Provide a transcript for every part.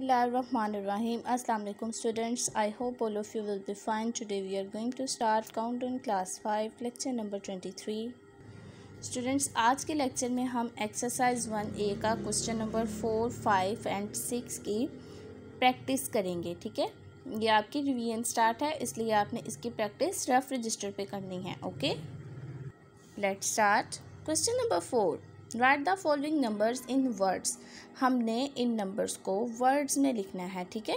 बसमिल्लाम अस्सलाम वालेकुम students I hope all of you will be fine today we are going to start count counting class five lecture number twenty three students आज के lecture में हम exercise one A का question number four five and six की practice करेंगे ठीक है ये आपकी रिवीजन स्टार्ट है इसलिए आपने इसकी प्रैक्टिस रफ रजिस्टर पर करनी है okay let start question number four write the following numbers in words हमने इन नंबर्स को वर्ड्स में लिखना है ठीक है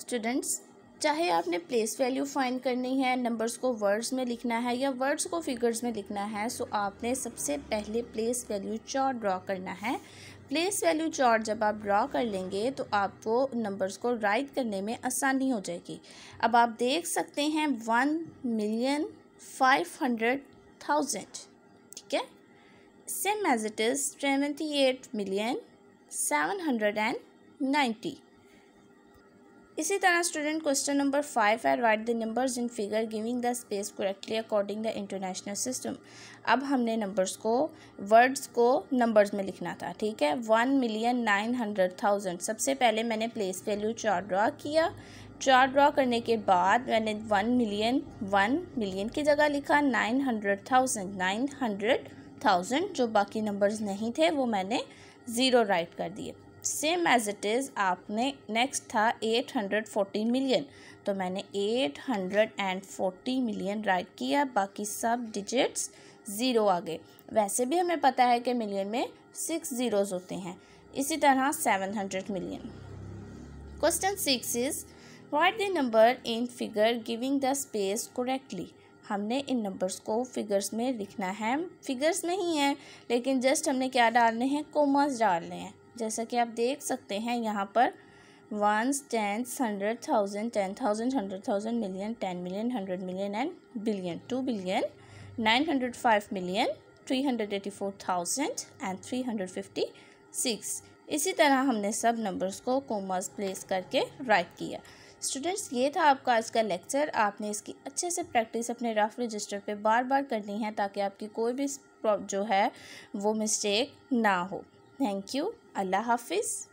स्टूडेंट्स चाहे आपने प्लेस वैल्यू फाइंड करनी है नंबर्स को वर्ड्स में लिखना है या वर्ड्स को फिगर्स में लिखना है सो आपने सबसे पहले प्लेस वैल्यू चार्ट ड्रॉ करना है प्लेस वैल्यू चार्ट जब आप ड्रॉ कर लेंगे तो आपको नंबर्स को राइट करने में आसानी हो जाएगी अब आप देख सकते हैं one million five hundred thousand ठीक है same as it is 78,790. इसी तरह स्टूडेंट क्वेश्चन नंबर फाइव है write the numbers in figure giving the space correctly according the international system अब हमने नंबर्स को वर्ड्स को नंबर्स में लिखना था ठीक है one million nine hundred thousand सबसे पहले मैंने प्लेस वैल्यू चार ड्रा किया चार ड्रा करने के बाद मैंने वन मिलियन वन मिलियन की जगह लिखा nine hundred thousand nine hundred thousand जो बाकी नंबर्स नहीं थे वो मैंने ज़ीरो राइट कर दिए सेम एज इट इज़ आपने नेक्स्ट था एट हंड्रेड फोर्टी मिलियन तो मैंने eight hundred and forty million write किया बाकी सब डिजिट्स ज़ीरो आ गए वैसे भी हमें पता है कि मिलियन में सिक्स ज़ीरोज़ होते हैं इसी तरह seven hundred million question six is write the number in figure giving the space correctly हमने इन नंबर्स को फिगर्स में लिखना है फिगर्स नहीं है लेकिन जस्ट हमने क्या डालने हैं कोमास डालने हैं जैसा कि आप देख सकते हैं यहाँ पर ones tens hundred thousand ten thousand hundred thousand million ten million hundred million and billion two billion nine hundred five million three hundred eighty four thousand and three hundred fifty six इसी तरह हमने सब numbers को commas place करके write किया students ये था आपका आज का लेक्चर आपने इसकी अच्छे से प्रैक्टिस अपने रफ रजिस्टर पे बार बार करनी है ताकि आपकी कोई भी जो है वो मिस्टेक ना हो थैंक यू अल्लाह हाफिज़